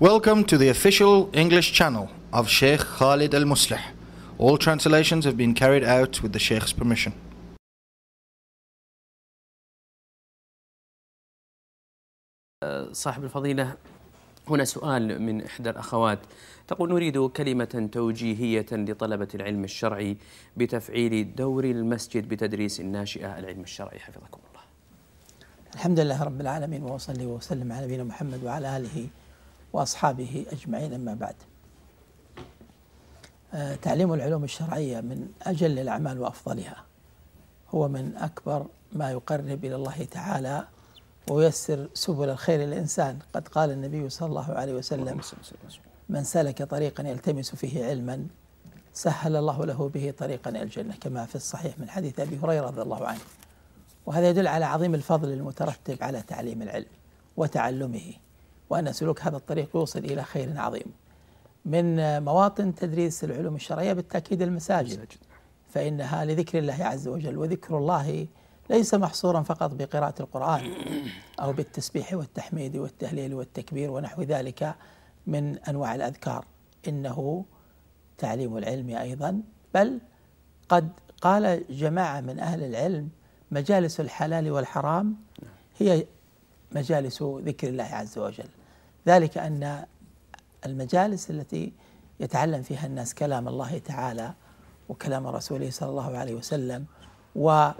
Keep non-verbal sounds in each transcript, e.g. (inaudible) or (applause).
Welcome to the official English channel of Sheikh Khalid Al Muslih. All translations have been carried out with the Sheikh's permission. صاحب الفضيلة هنا سؤال من إحدى الأخوات تقول نريد كلمة توجيهية لطلبة العلم الشرعي بتفعيل دور المسجد بتدريس الناشئة العلم الشرعي حفظكم الله الحمد لله رب العالمين وأصلي وسلم على نبينا محمد وعلى آله وأصحابه أجمعين أما بعد آه، تعليم العلوم الشرعية من أجل الأعمال وأفضلها هو من أكبر ما يقرب إلى الله تعالى وييسر سبل الخير للإنسان قد قال النبي صلى الله عليه وسلم من سلك طريقا يلتمس فيه علما سهل الله له به طريقا إلى الجنة كما في الصحيح من حديث أبي هريرة رضي الله عنه وهذا يدل على عظيم الفضل المترتب على تعليم العلم وتعلمه وأن سلوك هذا الطريق يوصل إلى خير عظيم من مواطن تدريس العلوم الشرعية بالتأكيد المساجد فإنها لذكر الله عز وجل وذكر الله ليس محصورا فقط بقراءة القرآن أو بالتسبيح والتحميد والتهليل والتكبير ونحو ذلك من أنواع الأذكار إنه تعليم العلم أيضا بل قد قال جماعة من أهل العلم مجالس الحلال والحرام هي مجالس ذكر الله عز وجل ذلك أن المجالس التي يتعلم فيها الناس كلام الله تعالى وكلام رسوله صلى الله عليه وسلم وما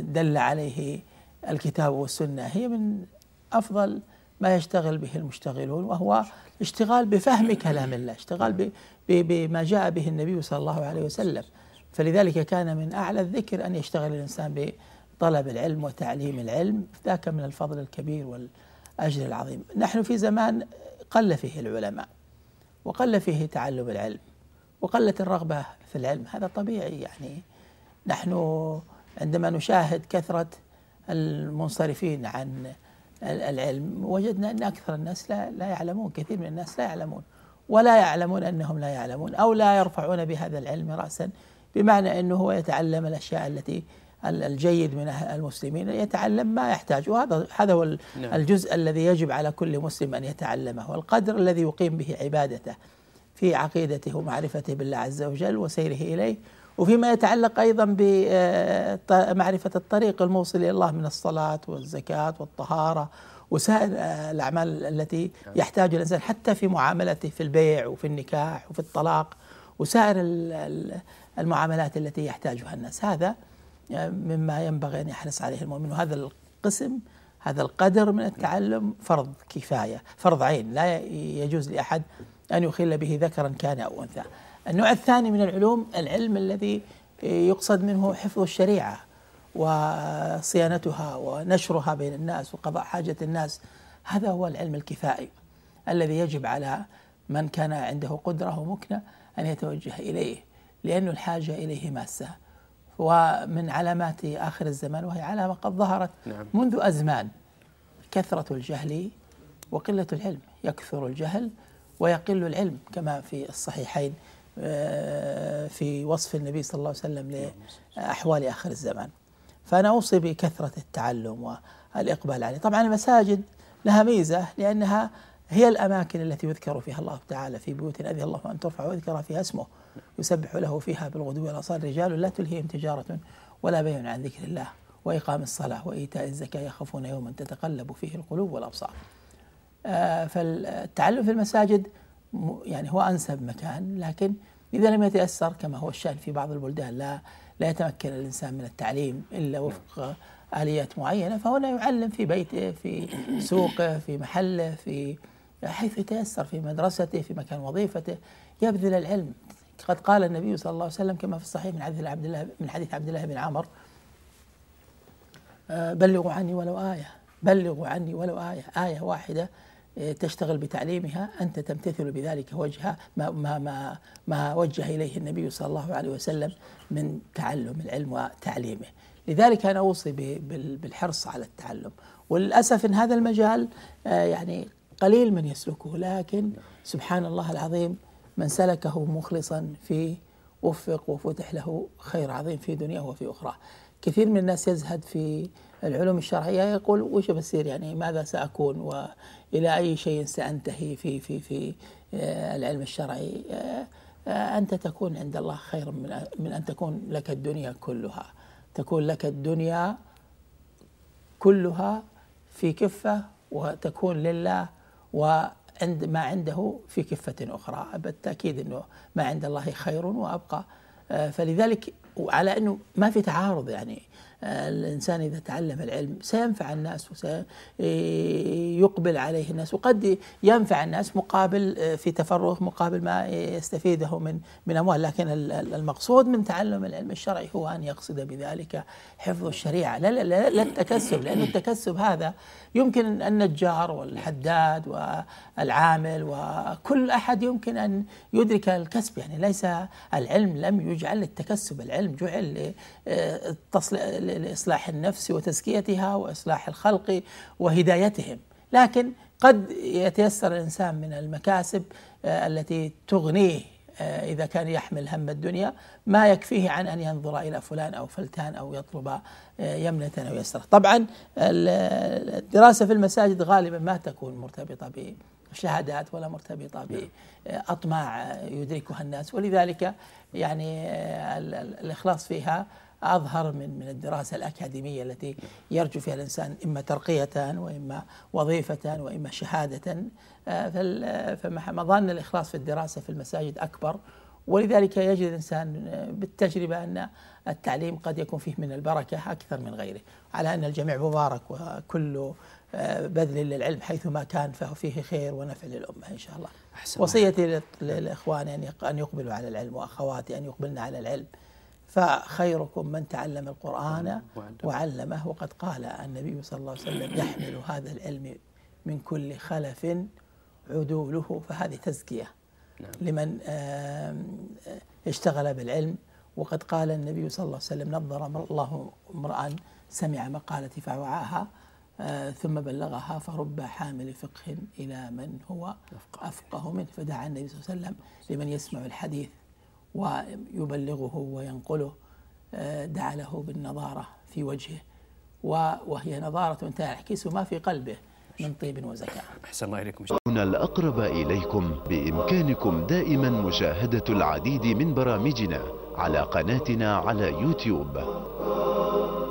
دل عليه الكتاب والسنة هي من أفضل ما يشتغل به المشتغلون وهو اشتغال بفهم كلام الله اشتغال بما جاء به النبي صلى الله عليه وسلم فلذلك كان من أعلى الذكر أن يشتغل الإنسان بطلب العلم وتعليم العلم ذاك من الفضل الكبير وال أجر العظيم نحن في زمان قل فيه العلماء وقل فيه تعلم العلم وقلت الرغبة في العلم هذا طبيعي يعني نحن عندما نشاهد كثرة المنصرفين عن العلم وجدنا أن أكثر الناس لا, لا يعلمون كثير من الناس لا يعلمون ولا يعلمون أنهم لا يعلمون أو لا يرفعون بهذا العلم رأسا بمعنى أنه هو يتعلم الأشياء التي الجيد من المسلمين يتعلم ما يحتاج وهذا هذا هو نعم. الجزء الذي يجب على كل مسلم أن يتعلمه والقدر الذي يقيم به عبادته في عقيدته ومعرفته بالله عز وجل وسيره إليه وفيما يتعلق أيضا بمعرفة آه، الطريق الموصل إلى الله من الصلاة والزكاة والطهارة وسائر آه، الأعمال التي نعم. يحتاج الإنسان حتى في معاملته في البيع وفي النكاح وفي الطلاق وسائر المعاملات التي يحتاجها الناس هذا يعني مما ينبغي أن يحرص عليه المؤمن وهذا القسم هذا القدر من التعلم فرض كفاية فرض عين لا يجوز لأحد أن يخل به ذكرا كان أو أنثى النوع الثاني من العلوم العلم الذي يقصد منه حفظ الشريعة وصيانتها ونشرها بين الناس وقضاء حاجة الناس هذا هو العلم الكفائي الذي يجب على من كان عنده قدرة ومكنة أن يتوجه إليه لأن الحاجة إليه ماسة ومن علامات آخر الزمان وهي علامة قد ظهرت نعم. منذ أزمان كثرة الجهل وقلة العلم يكثر الجهل ويقل العلم كما في الصحيحين آه، في وصف النبي صلى الله عليه وسلم لأحوال آخر الزمان فأنا أوصي بكثرة التعلم والإقبال عليه طبعا المساجد لها ميزة لأنها هي الأماكن التي يذكر فيها الله تعالى في بيوت أذي الله أن ترفع ويذكر فيها اسمه يسبح له فيها بالغدو والأصال رجال لا تلهيهم تجارة ولا بيع عن ذكر الله وإقام الصلاة وإيتاء الزكاة يخافون يوما تتقلب فيه القلوب والأبصار آه، فالتعلم في المساجد يعني هو أنسب مكان لكن إذا لم يتيسر كما هو الشأن في بعض البلدان لا لا يتمكن الإنسان من التعليم إلا نعم. وفق آليات معينة فهنا يعلم في بيته في سوقه في محله في حيث يتيسر في مدرسته في مكان وظيفته يبذل العلم قد قال النبي صلى الله عليه وسلم كما في الصحيح من حديث عبد الله من حديث عبد الله بن عمر آه، بلغوا عني ولو آية بلغوا عني ولو آية آية واحدة آه، تشتغل بتعليمها أنت تمتثل بذلك وجه ما, ما, ما, ما وجه إليه النبي صلى الله عليه وسلم من تعلم العلم وتعليمه لذلك أنا أوصي بالحرص على التعلم وللأسف إن هذا المجال آه، يعني قليل من يسلكه لكن سبحان الله العظيم من سلكه مخلصا فيه وفق وفتح له خير عظيم في دنياه وفي أخرى كثير من الناس يزهد في العلوم الشرعية يقول وش بصير يعني ماذا سأكون وإلى أي شيء سأنتهي في في في آه، العلم الشرعي آه، آه، أنت تكون عند الله خير من من أن تكون لك الدنيا كلها تكون لك الدنيا كلها في كفة وتكون لله وعند ما عنده في كفة أخرى بالتأكيد أنه ما عند الله خير وأبقى آه، فلذلك وعلى أنه ما في تعارض يعني الإنسان إذا تعلم العلم سينفع الناس وسيقبل عليه الناس وقد ينفع الناس مقابل آه، في تفرغ مقابل ما يستفيده من من أموال لكن المقصود من تعلم العلم الشرعي هو أن يقصد بذلك حفظ الشريعة لا, لا, لا, لا التكسب لأن (coughs) التكسب هذا يمكن النجار والحداد والعامل وكل أحد يمكن أن يدرك الكسب يعني ليس العلم لم يجعل للتكسب العلم جعل لإصلاح النفس وتزكيتها وإصلاح الخلق وهدايتهم لكن قد يتيسر الإنسان من المكاسب آه، التي تغنيه آه، إذا كان يحمل هم الدنيا ما يكفيه عن أن ينظر إلى فلان أو فلتان أو يطلب آه، يمنة أو يسرة طبعا الدراسة في المساجد غالبا ما تكون مرتبطة ب شهادات ولا مرتبطه نعم. باطماع يدركها الناس ولذلك يعني الاخلاص فيها أظهر من من الدراسة الأكاديمية التي يرجو فيها الإنسان إما ترقية وإما وظيفة وإما شهادة آه، آه، فمظان الإخلاص في الدراسة في المساجد أكبر ولذلك يجد الإنسان بالتجربة أن التعليم قد يكون فيه من البركة أكثر من غيره على أن الجميع مبارك وكل آه، بذل للعلم حيثما كان فهو فيه خير ونفع للأمة إن شاء الله وصيتي للإخوان أن يقبلوا على العلم وأخواتي أن يقبلن على العلم فخيركم من تعلم القرآن وعلمه وقد قال النبي صلى الله عليه وسلم يحمل هذا العلم من كل خلف عدوله فهذه تزكية نعم. لمن اشتغل بالعلم وقد قال النبي صلى الله عليه وسلم نظر الله امرأ سمع مقالتي فوعاها آه، ثم بلغها فرب حامل فقه إلى من هو أفقه منه فدعا النبي صلى الله عليه وسلم لمن يسمع الحديث ويبلغه وينقله آه، دعا له بالنظارة في وجهه وهي نظارة تعكس ما في قلبه من طيب وزكاة أحسن الله إليكم هنا الأقرب إليكم بإمكانكم دائما مشاهدة العديد من برامجنا على قناتنا على يوتيوب